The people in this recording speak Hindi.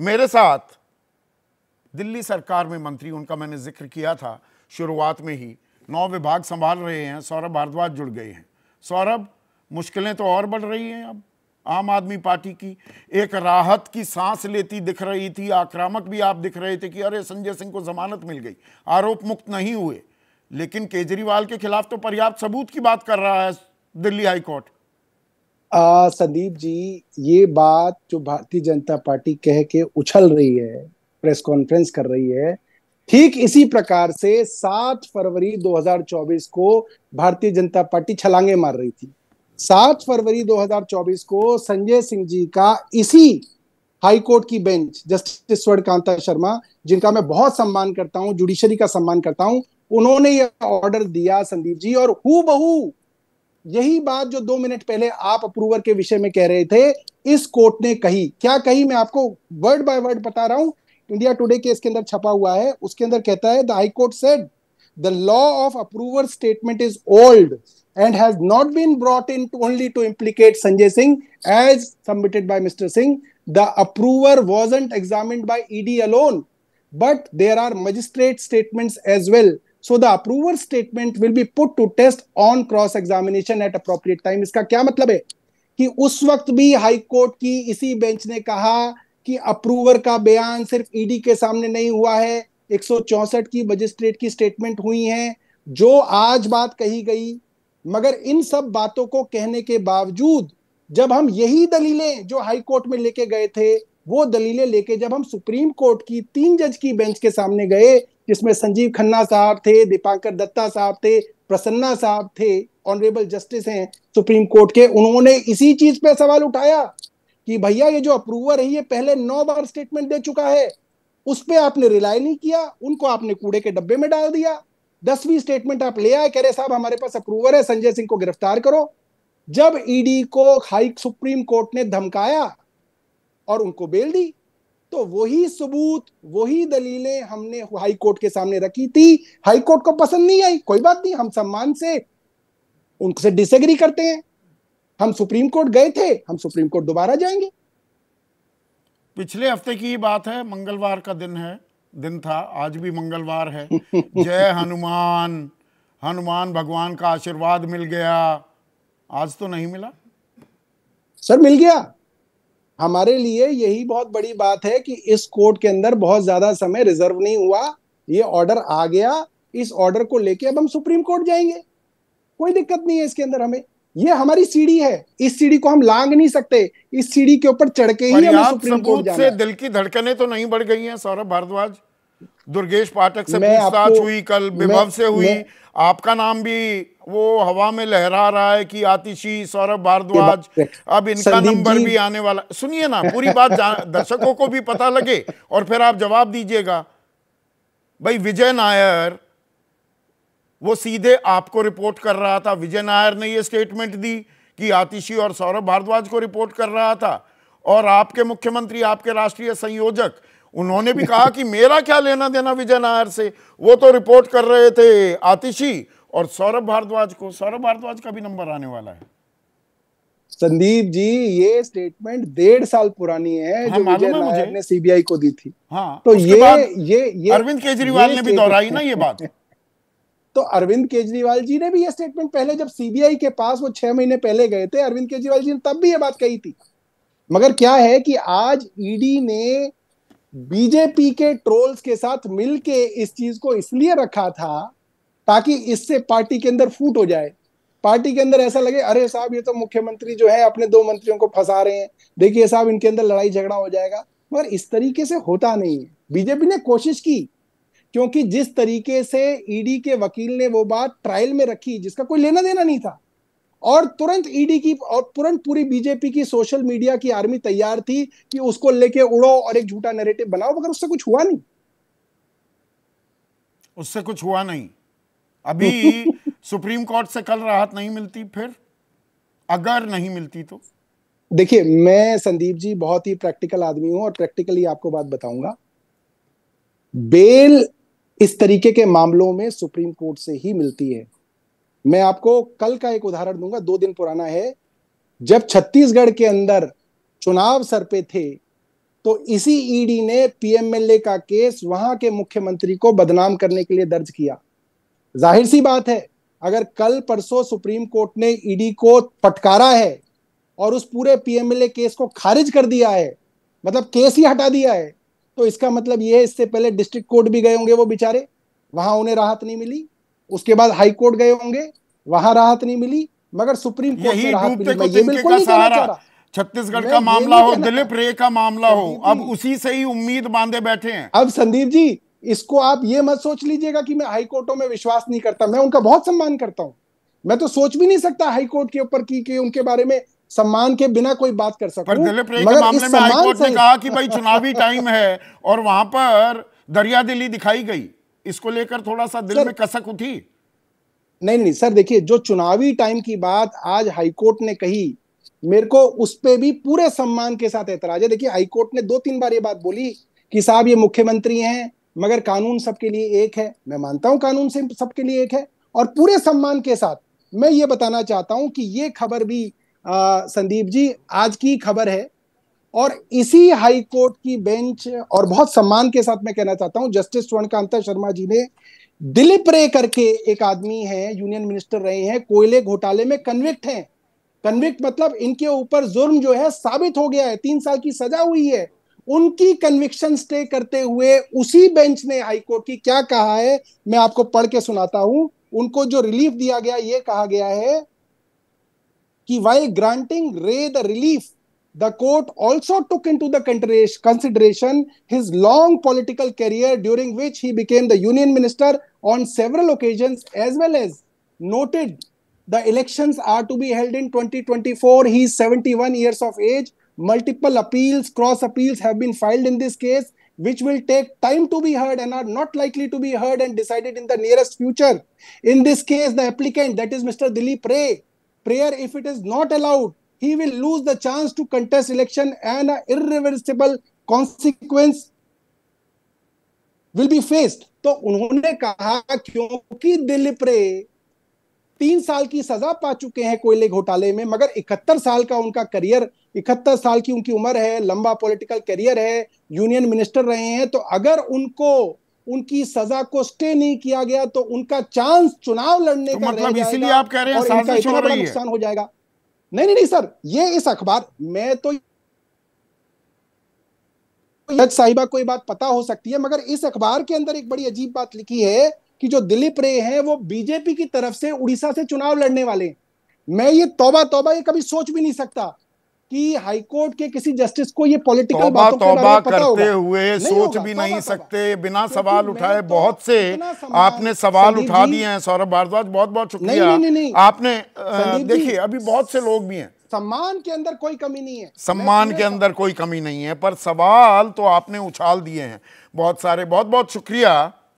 मेरे साथ दिल्ली सरकार में मंत्री उनका मैंने जिक्र किया था शुरुआत में ही नौ विभाग संभाल रहे हैं सौरभ भारद्वाज जुड़ गए हैं सौरभ मुश्किलें तो और बढ़ रही हैं अब आम आदमी पार्टी की एक राहत की सांस लेती दिख रही थी आक्रामक भी आप दिख रहे थे कि अरे संजय सिंह को जमानत मिल गई आरोप मुक्त नहीं हुए लेकिन केजरीवाल के खिलाफ तो पर्याप्त सबूत की बात कर रहा है दिल्ली हाईकोर्ट आ, संदीप जी ये बात जो भारतीय जनता पार्टी कह के उछल रही है प्रेस कॉन्फ्रेंस कर रही है ठीक इसी प्रकार से 7 फरवरी 2024 को भारतीय जनता पार्टी छलांगे मार रही थी 7 फरवरी 2024 को संजय सिंह जी का इसी हाई कोर्ट की बेंच जस्टिस स्वर्ड कांता शर्मा जिनका मैं बहुत सम्मान करता हूं जुडिशरी का सम्मान करता हूं उन्होंने यह ऑर्डर दिया संदीप जी और हु बहू यही बात जो दो मिनट पहले आप अप्रूवर के विषय में कह रहे थे इस कोर्ट ने कही क्या कही मैं आपको वर्ड बाय वर्ड बता रहा हूं इंडिया टुडे केस के अंदर छपा हुआ है उसके अंदर कहता है the high court said the law of approver statement is old and has not been brought in only to implicate Sanjay Singh as submitted by mister Singh the approver wasn't examine by ED alone but there are magistrate statements as well so the approver statement will be put to test on cross examination at appropriate time इसका क्या मतलब है कि उस वक्त भी हाई कोर्ट की इसी बेंच ने कहा कि अप्रूवर का बयान सिर्फ ईडी e के सामने नहीं हुआ है एक की मजिस्ट्रेट की स्टेटमेंट हुई है जो आज बात कही गई मगर इन सब बातों को कहने के बावजूद जब हम यही दलीलें जो हाई कोर्ट में लेके गए थे वो दलीलें लेके जब हम सुप्रीम कोर्ट की तीन जज की बेंच के सामने गए जिसमें संजीव खन्ना साहब थे दीपांकर दत्ता साहब थे प्रसन्ना साहब थे ऑनरेबल जस्टिस हैं सुप्रीम कोर्ट के उन्होंने इसी चीज पे सवाल उठाया कि भैया ये जो अप्रूवर है ये पहले नौ बार स्टेटमेंट दे चुका है उस पर आपने रिलाई नहीं किया उनको आपने कूड़े के डब्बे में डाल दिया दसवीं स्टेटमेंट आप ले आए कह रहे साहब हमारे पास अप्रूवर है संजय सिंह को गिरफ्तार करो जब ईडी e को हाई सुप्रीम कोर्ट ने धमकाया और उनको बेल दी तो वही सबूत वही दलीलें हमने हाई कोर्ट के सामने रखी थी हाई कोर्ट को पसंद नहीं आई कोई बात नहीं हम सम्मान से उनसे डिसएग्री करते हैं हम सुप्रीम कोर्ट गए थे हम सुप्रीम कोर्ट दोबारा जाएंगे पिछले हफ्ते की बात है मंगलवार का दिन है दिन था आज भी मंगलवार है जय हनुमान हनुमान भगवान का आशीर्वाद मिल गया आज तो नहीं मिला सर मिल गया हमारे लिए यही बहुत बड़ी बात है कि इस कोर्ट के अंदर बहुत ज्यादा समय रिजर्व नहीं हुआ ये ऑर्डर आ गया इस ऑर्डर को लेके अब हम सुप्रीम कोर्ट जाएंगे कोई दिक्कत नहीं है इसके अंदर हमें ये हमारी सीढ़ी है इस सीढ़ी को हम लांग नहीं सकते इस सीढ़ी के ऊपर चढ़ के ही हमें सुप्रीम कोर्ट से दिल की धड़कने तो नहीं बढ़ गई हैं सौरभ भारद्वाज दुर्गेश पाठक से पूछताछ हुई कल विभव से हुई आपका नाम भी वो हवा में लहरा रहा है कि आतिशी सौरभ भारद्वाज अब इनका नंबर भी आने वाला सुनिए ना पूरी बात दर्शकों को भी पता लगे और फिर आप जवाब दीजिएगा भाई विजय नायर वो सीधे आपको रिपोर्ट कर रहा था विजय नायर ने ये स्टेटमेंट दी कि आतिशी और सौरभ भारद्वाज को रिपोर्ट कर रहा था और आपके मुख्यमंत्री आपके राष्ट्रीय संयोजक उन्होंने भी कहा कि मेरा क्या लेना देना विजय नायर से वो तो रिपोर्ट कर रहे थे आतिशी और सौरभ भारद्वाज को सौरभ भारद्वाज का भी नंबर आने वाला है संदीप जी ये स्टेटमेंट डेढ़ साल पुरानी है हाँ, जो विजय ने सीबीआई को दी थी हाँ, तो ये, ये ये अरविंद केजरीवाल ने भी दोहराई ना ये बात तो अरविंद केजरीवाल जी ने भी ये स्टेटमेंट पहले जब सीबीआई के पास वो छह महीने पहले गए थे अरविंद केजरीवाल जी ने तब भी ये बात कही थी मगर क्या है कि आज ईडी e ने बीजेपी के ट्रोल्स के साथ मिलके इस चीज को इसलिए रखा था ताकि इससे पार्टी के अंदर फूट हो जाए पार्टी के अंदर ऐसा लगे अरे साहब ये तो मुख्यमंत्री जो है अपने दो मंत्रियों को फंसा रहे हैं देखिए साहब इनके अंदर लड़ाई झगड़ा हो जाएगा पर इस तरीके से होता नहीं है बीजेपी ने कोशिश की क्योंकि जिस तरीके से ईडी के वकील ने वो बात ट्रायल में रखी जिसका कोई लेना देना नहीं था और तुरंत ईडी e की और तुरंत पूरी बीजेपी की सोशल मीडिया की आर्मी तैयार थी कि उसको लेके उड़ो और एक झूठा नैरेटिव बनाओ मगर उससे कुछ हुआ नहीं उससे कुछ हुआ नहीं अभी सुप्रीम कोर्ट से कल राहत नहीं मिलती फिर अगर नहीं मिलती तो देखिए मैं संदीप जी बहुत ही प्रैक्टिकल आदमी हूं और प्रैक्टिकली आपको बात बताऊंगा बेल इस तरीके के मामलों में सुप्रीम कोर्ट से ही मिलती है मैं आपको कल का एक उदाहरण दूंगा दो दिन पुराना है जब छत्तीसगढ़ के अंदर चुनाव सर पे थे तो इसी ईडी e ने पीएमएलए का केस वहां के मुख्यमंत्री को बदनाम करने के लिए दर्ज किया जाहिर सी बात है अगर कल परसों सुप्रीम कोर्ट ने ईडी e को पटकारा है और उस पूरे पीएमएलए केस को खारिज कर दिया है मतलब केस ही हटा दिया है तो इसका मतलब यह है इससे पहले डिस्ट्रिक्ट कोर्ट भी गए होंगे वो बेचारे वहां उन्हें राहत नहीं मिली उसके बाद हाई कोर्ट गए होंगे वहां राहत नहीं मिली मगर सुप्रीम कोर्ट से राहत मिली मैं ये बिल्कुल नहीं कहना चाह रहा छत्तीसगढ़ का मामला हो दिलीप रे का मामला हो अब उसी से ही उम्मीद बांधे बैठे हैं अब संदीप जी इसको आप ये मत सोच लीजिएगा कि मैं हाईकोर्टों में विश्वास नहीं करता मैं उनका बहुत सम्मान करता हूँ मैं तो सोच भी नहीं सकता हाईकोर्ट के ऊपर की कि उनके बारे में सम्मान के बिना कोई बात कर सकता दिलीप रे के मामले में हाईकोर्ट ने कहा कि भाई चुनावी टाइम है और वहां पर दरिया दिल्ली दिखाई गई इसको लेकर थोड़ा सा दिल में कसक उठी नहीं नहीं सर देखिए जो चुनावी टाइम की बात आज हाईकोर्ट ने कही मेरे को उस पर भी पूरे सम्मान के साथ एतराज है देखिए हाईकोर्ट ने दो तीन बार ये बात बोली कि साहब ये मुख्यमंत्री हैं मगर कानून सबके लिए एक है मैं मानता हूं कानून से सबके लिए एक है और पूरे सम्मान के साथ मैं ये बताना चाहता हूं कि ये खबर भी आ, संदीप जी आज की खबर है और इसी हाई कोर्ट की बेंच और बहुत सम्मान के साथ मैं कहना चाहता हूं जस्टिस स्वर्णकांता शर्मा जी ने दिलीप रे करके एक आदमी है यूनियन मिनिस्टर रहे हैं कोयले घोटाले में कन्विक्ट हैं कन्विक्ट मतलब इनके ऊपर जुर्म जो है साबित हो गया है तीन साल की सजा हुई है उनकी कन्विक्शन स्टे करते हुए उसी बेंच ने हाईकोर्ट की क्या कहा है मैं आपको पढ़ के सुनाता हूं उनको जो रिलीफ दिया गया ये कहा गया है कि वाई ग्रांटिंग रे the relief The court also took into the consideration his long political career during which he became the union minister on several occasions as well as noted the elections are to be held in 2024. He is 71 years of age. Multiple appeals, cross appeals have been filed in this case, which will take time to be heard and are not likely to be heard and decided in the nearest future. In this case, the applicant, that is Mr. Dilip Ray, prayer, if it is not allowed, he will lose the chance to contest election and an irreversible consequence will be faced. तो उन्होंने कहा क्योंकि दिलीप रे तीन साल की सजा पा चुके हैं कोयले घोटाले में मगर इकहत्तर साल का उनका करियर इकहत्तर साल की उनकी उम्र है लंबा पॉलिटिकल करियर है यूनियन मिनिस्टर रहे हैं तो अगर उनको उनकी सजा को स्टे नहीं किया गया तो उनका चांस चुनाव लड़ने तो का मतलब इसीलिए आप कह रहे हैं नुकसान हो जाएगा नहीं नहीं नहीं सर ये इस अखबार मैं तो जज साहिबा कोई बात पता हो सकती है मगर इस अखबार के अंदर एक बड़ी अजीब बात लिखी है कि जो दिलीप रे हैं वो बीजेपी की तरफ से उड़ीसा से चुनाव लड़ने वाले मैं ये तौबा तौबा ये कभी सोच भी नहीं सकता कि हाईकोर्ट के किसी जस्टिस को ये पॉलिटिकल बातों तौबा के करते हुए नहीं सोच भी तौबा, नहीं तौबा, सकते बिना सवाल उठाए तो बहुत से आपने सवाल उठा दिए हैं सौरभ भारद्वाज बहुत बहुत शुक्रिया आपने देखिए अभी बहुत से लोग भी हैं सम्मान के अंदर कोई कमी नहीं है सम्मान के तो- अंदर कोई कमी नहीं है पर सवाल तो आपने उछाल दिए हैं बहुत सारे बहुत बहुत शुक्रिया